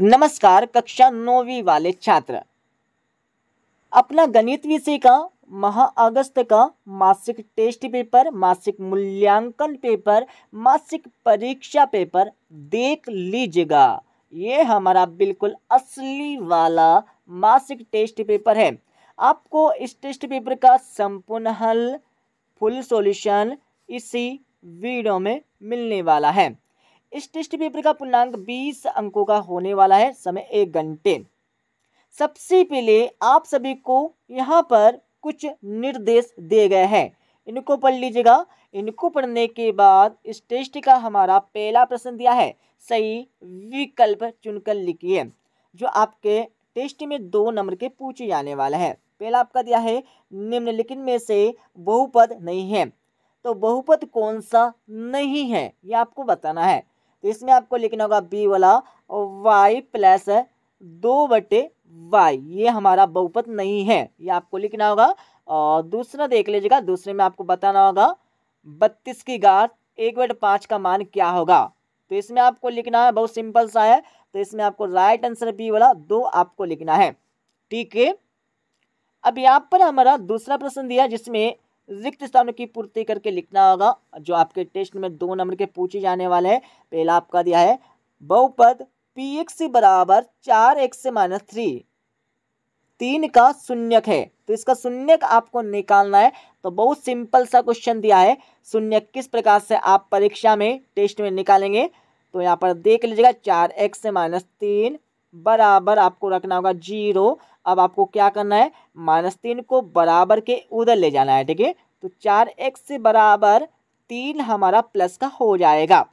नमस्कार कक्षा नौवीं वाले छात्र अपना गणित विषय का महा अगस्त का मासिक टेस्ट पेपर मासिक मूल्यांकन पेपर मासिक परीक्षा पेपर देख लीजिएगा ये हमारा बिल्कुल असली वाला मासिक टेस्ट पेपर है आपको इस टेस्ट पेपर का संपूर्ण हल फुल सॉल्यूशन इसी वीडियो में मिलने वाला है इस टेस्ट पेपर का पूर्णांक 20 अंकों का होने वाला है समय एक घंटे सबसे पहले आप सभी को यहाँ पर कुछ निर्देश दिए गए हैं इनको पढ़ लीजिएगा इनको पढ़ने के बाद इस टेस्ट का हमारा पहला प्रश्न दिया है सही विकल्प चुनकर लिखिए जो आपके टेस्ट में दो नंबर के पूछे जाने वाला है पहला आपका दिया है निम्नलिखित में से बहुपद नहीं है तो बहुपद कौन सा नहीं है ये आपको बताना है तो इसमें आपको लिखना होगा बी वाला वाई प्लस दो बटे वाई ये हमारा बहुपत नहीं है ये आपको लिखना होगा और दूसरा देख लीजिएगा दूसरे में आपको बताना होगा बत्तीस की घात एक बट पाँच का मान क्या होगा तो इसमें आपको लिखना है बहुत सिंपल सा है तो इसमें आपको राइट आंसर बी वाला दो आपको लिखना है ठीक है अब यहाँ पर हमारा दूसरा प्रश्न दिया जिसमें रिक्त स्थानों की पूर्ति करके लिखना होगा जो आपके टेस्ट में दो नंबर के पूछे जाने वाले हैं पहला आपका दिया है बहुपद पी एक्स बराबर चार एक्स माइनस थ्री तीन का शून्यक है तो इसका शून्यक आपको निकालना है तो बहुत सिंपल सा क्वेश्चन दिया है शून्य किस प्रकार से आप परीक्षा में टेस्ट में निकालेंगे तो यहाँ पर देख लीजिएगा चार एक्स माइनस तीन बराबर आपको रखना होगा जीरो अब आपको क्या करना है माइनस तीन को बराबर के उधर ले जाना है ठीक है तो चार एक्स बराबर तीन हमारा प्लस का हो जाएगा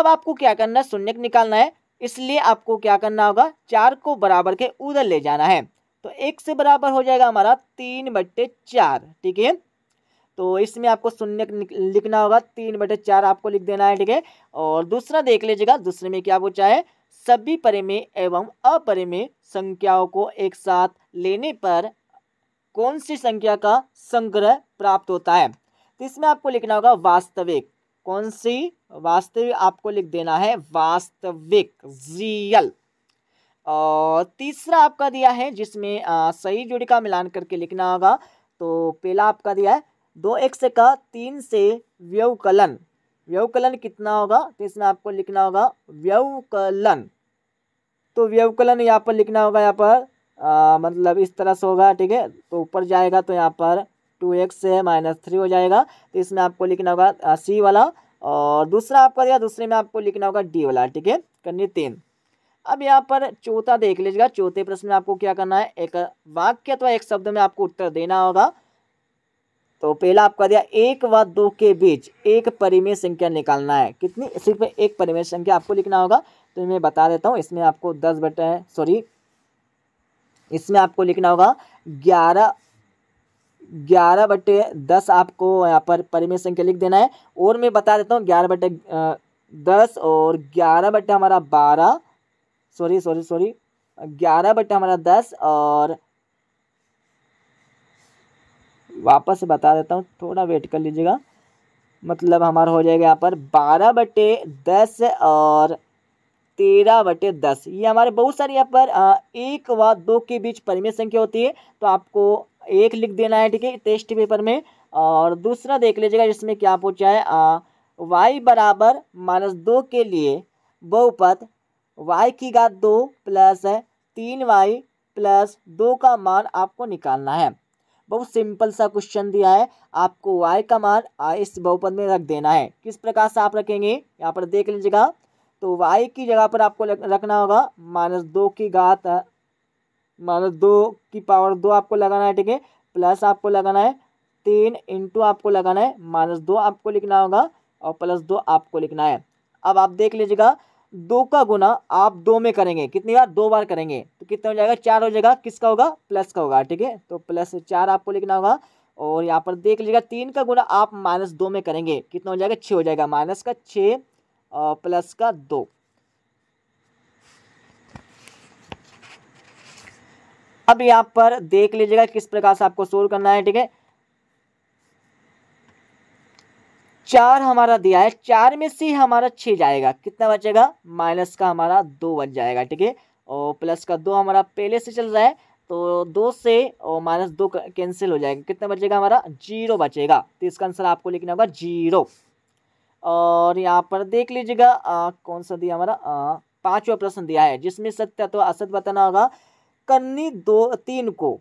अब आपको क्या करना है शून्य निकालना है इसलिए आपको क्या करना होगा चार को बराबर के उधर ले जाना है तो एक से बराबर हो जाएगा हमारा तीन बट्टे चार ठीक है तो इसमें आपको शून्य लिखना होगा तीन बटे चार आपको लिख देना है ठीक है और दूसरा देख लीजिएगा दूसरे में क्या पूछा है सभी परिमेय एवं अपरिमेय संख्याओं को एक साथ लेने पर कौन सी संख्या का संग्रह प्राप्त होता है तो इसमें आपको लिखना होगा वास्तविक कौन सी वास्तविक आपको लिख देना है वास्तविक रियल और तीसरा आपका दिया है जिसमें आ, सही जोड़ी का मिलान करके लिखना होगा तो पहला आपका दिया है दो एक से का तीन से व्यवकलन व्यवकलन कितना होगा तो इसमें आपको लिखना होगा व्यवकलन तो व्यवकलन यहाँ पर लिखना होगा यहाँ पर आ, मतलब इस तरह से होगा ठीक है तो ऊपर जाएगा तो यहाँ पर टू एक्स है माइनस थ्री हो जाएगा तो इसमें आपको लिखना होगा सी वाला और दूसरा आपका दिया दूसरे में आपको लिखना होगा डी वाला ठीक है करनी तीन अब यहाँ पर चौथा देख लीजिएगा चौथे प्रश्न में आपको क्या करना है एक वाक्य अथवा एक शब्द में आपको उत्तर देना होगा तो पहला आपका दिया एक व दो के बीच एक परिमेय संख्या निकालना है कितनी सिर्फ एक परिमेय संख्या आपको लिखना होगा तो मैं बता देता हूँ इसमें आपको दस बटे है सॉरी इसमें आपको लिखना होगा ग्यारह ग्यारह बटे दस आपको यहाँ पर परिमेय संख्या लिख देना है और मैं बता देता हूँ ग्यारह बटे दस और ग्यारह बटे हमारा बारह सॉरी सॉरी सॉरी ग्यारह बटे हमारा दस और वापस बता देता हूँ थोड़ा वेट कर लीजिएगा मतलब हमारा हो जाएगा यहाँ पर बारह बटे दस और तेरह बटे दस ये हमारे बहुत सारे यहाँ पर एक व दो के बीच परिमेय संख्या होती है तो आपको एक लिख देना है ठीक है टेस्ट पेपर में और दूसरा देख लीजिएगा जिसमें क्या पूछा है वाई बराबर माइनस दो के लिए बहुपद वाई की घात दो प्लस तीन वाई प्लस दो का मान आपको निकालना है बहुत सिंपल सा क्वेश्चन दिया है आपको वाई का मान इस बहुपद में रख देना है किस प्रकार से आप रखेंगे यहाँ पर देख लीजिएगा तो वाई की जगह पर आपको रखना होगा माइनस दो की घात माइनस दो की पावर दो आपको लगाना है ठीक है प्लस आपको लगाना है तीन इंटू आपको लगाना है माइनस दो आपको लिखना होगा और प्लस दो आपको लिखना है अब आप देख लीजिएगा दो का गुना आप दो में करेंगे कितनी बार दो बार करेंगे तो कितना हो जाएगा चार हो जाएगा किसका होगा प्लस का होगा ठीक है तो प्लस चार आपको लिखना होगा और यहाँ पर देख लीजिएगा तीन का गुना आप माइनस दो में करेंगे कितना हो जाएगा छः हो जाएगा माइनस का छः प्लस का दो अब यहाँ पर देख लीजिएगा किस प्रकार से आपको सोल्व करना है ठीक है चार हमारा दिया है चार में से हमारा छः जाएगा कितना बचेगा माइनस का हमारा दो बच जाएगा ठीक है और प्लस का दो हमारा पहले से चल रहा है तो दो से और माइनस दो कैंसिल हो जाएगा कितना बचेगा हमारा जीरो बचेगा तो इसका आंसर आपको लिखना होगा जीरो और यहाँ पर देख लीजिएगा कौन सा दिया हमारा पाँचवा प्रश्न दिया है जिसमें सत्य तो असत बताना होगा कन्नी दो तीन को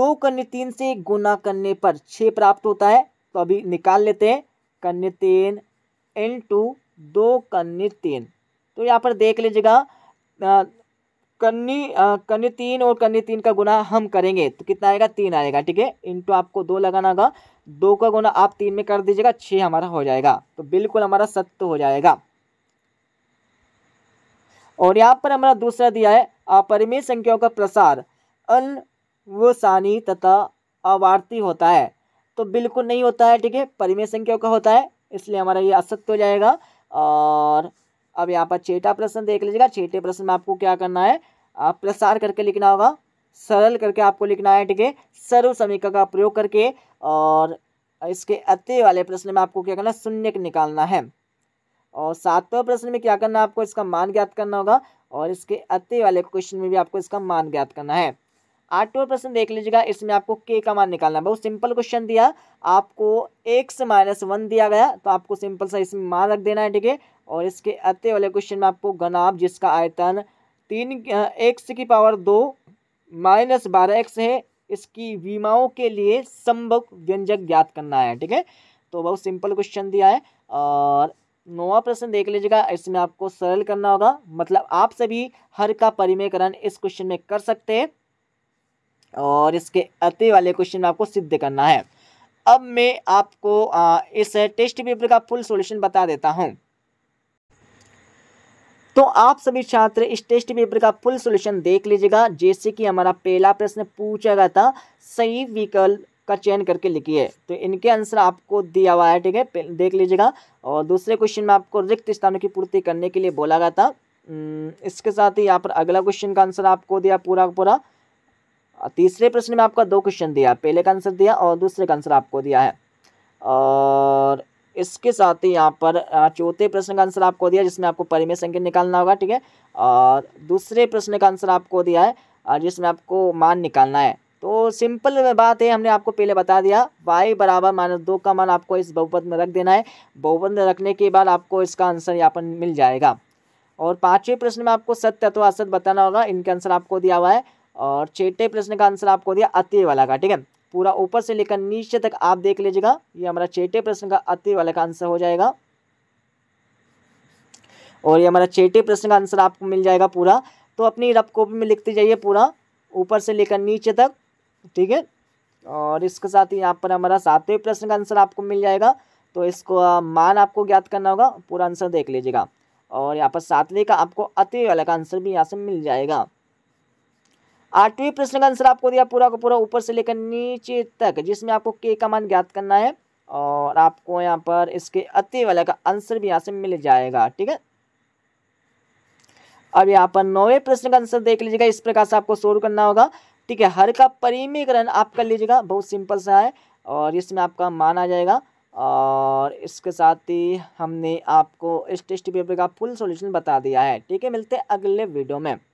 दो कन्नी तीन से गुना करने पर छः प्राप्त होता है तो अभी निकाल लेते हैं कन्य तीन इन टू दो कन्य तीन तो यहाँ पर देख लीजिएगा कन्नी कन्नी तीन और कन्नी तीन का गुना हम करेंगे तो कितना आएगा तीन आएगा ठीक है टू आपको दो लगाना होगा दो का गुना आप तीन में कर दीजिएगा छः हमारा हो जाएगा तो बिल्कुल हमारा सत्य हो जाएगा और यहाँ पर हमारा दूसरा दिया है अपरिमेय संख्याओं का प्रसार अल्वसानी तथा अवार्ती होता है तो बिल्कुल नहीं होता है ठीक है परिमेय संख्याओं का होता है इसलिए हमारा ये असत्य हो जाएगा और अब यहाँ पर छेटा प्रश्न देख लीजिएगा छेटे प्रश्न में आपको क्या करना है आप प्रसार करके लिखना होगा सरल करके आपको लिखना है ठीक है सर्व समीका का प्रयोग करके और इसके अति वाले प्रश्न में आपको क्या करना है शून्य निकालना है और सातवें प्रश्न में क्या करना है आपको इसका मान ज्ञात करना होगा और इसके अति वाले क्वेश्चन में भी आपको इसका मान ज्ञात करना है आठवा प्रश्न देख लीजिएगा इसमें आपको के का मान निकालना है बहुत सिंपल क्वेश्चन दिया आपको एक्स माइनस वन दिया गया तो आपको सिंपल सा इसमें मान रख देना है ठीक है और इसके अत्य वाले क्वेश्चन में आपको गनाब जिसका आयतन तीन एक्स की पावर दो माइनस बारह एक्स है इसकी बीमाओं के लिए संभव व्यंजक ज्ञात करना है ठीक है तो बहुत सिंपल क्वेश्चन दिया है और नौवा प्रश्न देख लीजिएगा इसमें आपको सरल करना होगा मतलब आप सभी हर का परिमयकरण इस क्वेश्चन में कर सकते हैं और इसके अति वाले क्वेश्चन में आपको सिद्ध करना है अब मैं आपको इस टेस्ट पेपर का फुल सॉल्यूशन बता देता हूँ तो आप सभी छात्र इस टेस्ट पेपर का फुल सॉल्यूशन देख लीजिएगा जैसे कि हमारा पहला प्रश्न पूछा गया था सही विकल्प का चयन करके लिखिए तो इनके आंसर आपको दिया हुआ है ठीक है देख लीजिएगा और दूसरे क्वेश्चन में आपको रिक्त स्थानों की पूर्ति करने के लिए बोला गया था इसके साथ ही यहाँ पर अगला क्वेश्चन का आंसर आपको दिया पूरा पूरा तीसरे प्रश्न में आपका दो क्वेश्चन दिया पहले का आंसर दिया और दूसरे का आंसर आपको दिया है और इसके साथ ही यहाँ पर चौथे प्रश्न का आंसर आपको दिया जिसमें आपको परिमेय संकेत निकालना होगा ठीक है और दूसरे प्रश्न का आंसर आपको दिया है जिसमें आपको मान निकालना है तो सिंपल बात है हमने आपको पहले बता दिया वाई बराबर माइनस दो का मान आपको इस बहुपद में रख देना है बहुपद में रखने के बाद आपको इसका आंसर यहाँ पर मिल जाएगा और पाँचवें प्रश्न में आपको सत्य अथवा असत बताना होगा इनका आंसर आपको दिया हुआ है और छठे प्रश्न का आंसर आपको दिया अति वाला का ठीक है पूरा ऊपर से लेकर नीचे तक आप देख लीजिएगा ये हमारा छठे प्रश्न का अति वाला का आंसर हो जाएगा और ये हमारा छठे प्रश्न का आंसर आपको मिल जाएगा पूरा तो अपनी रफ कॉपी में लिखते जाइए पूरा ऊपर से लेकर नीचे तक ठीक है और इसके साथ ही यहाँ पर हमारा सातवें प्रश्न का आंसर आपको मिल जाएगा तो इसको मान आपको ज्ञात करना होगा पूरा आंसर देख लीजिएगा और यहाँ पर सातवें का आपको अति वाला का आंसर भी यहाँ से मिल जाएगा आठवीं प्रश्न का आंसर आपको दिया पूरा का पूरा ऊपर से लेकर नीचे तक जिसमें आपको के का मान ज्ञात करना है और आपको यहाँ पर इसके अति वाले का आंसर भी यहाँ से मिल जाएगा ठीक है अब यहाँ पर नौवे प्रश्न का आंसर देख लीजिएगा इस प्रकार से आपको शोर करना होगा ठीक है हर का परिमीकरण आप कर लीजिएगा बहुत सिंपल सा है और इसमें आपका मान आ जाएगा और इसके साथ ही हमने आपको इस टेस्ट पेपर का फुल सॉल्यूशन बता दिया है ठीक है मिलते हैं अगले वीडियो में